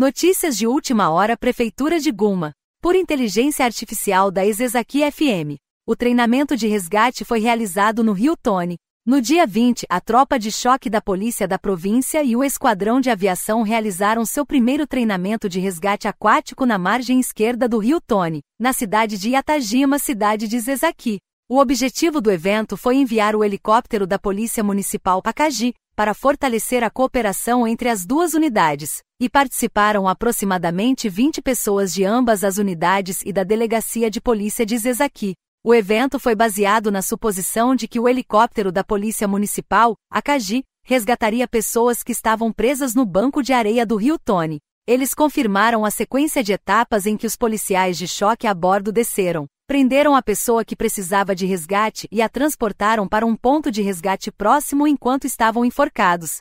Notícias de última hora Prefeitura de Guma. Por inteligência artificial da Exesaqui FM, o treinamento de resgate foi realizado no Rio Tone. No dia 20, a tropa de choque da polícia da província e o esquadrão de aviação realizaram seu primeiro treinamento de resgate aquático na margem esquerda do Rio Tone, na cidade de Iatagima, cidade de Zezaqui. O objetivo do evento foi enviar o helicóptero da Polícia Municipal Pacagi, para fortalecer a cooperação entre as duas unidades, e participaram aproximadamente 20 pessoas de ambas as unidades e da Delegacia de Polícia de Zezaqui. O evento foi baseado na suposição de que o helicóptero da Polícia Municipal, a CAGI, resgataria pessoas que estavam presas no banco de areia do Rio Tone. Eles confirmaram a sequência de etapas em que os policiais de choque a bordo desceram, Prenderam a pessoa que precisava de resgate e a transportaram para um ponto de resgate próximo enquanto estavam enforcados.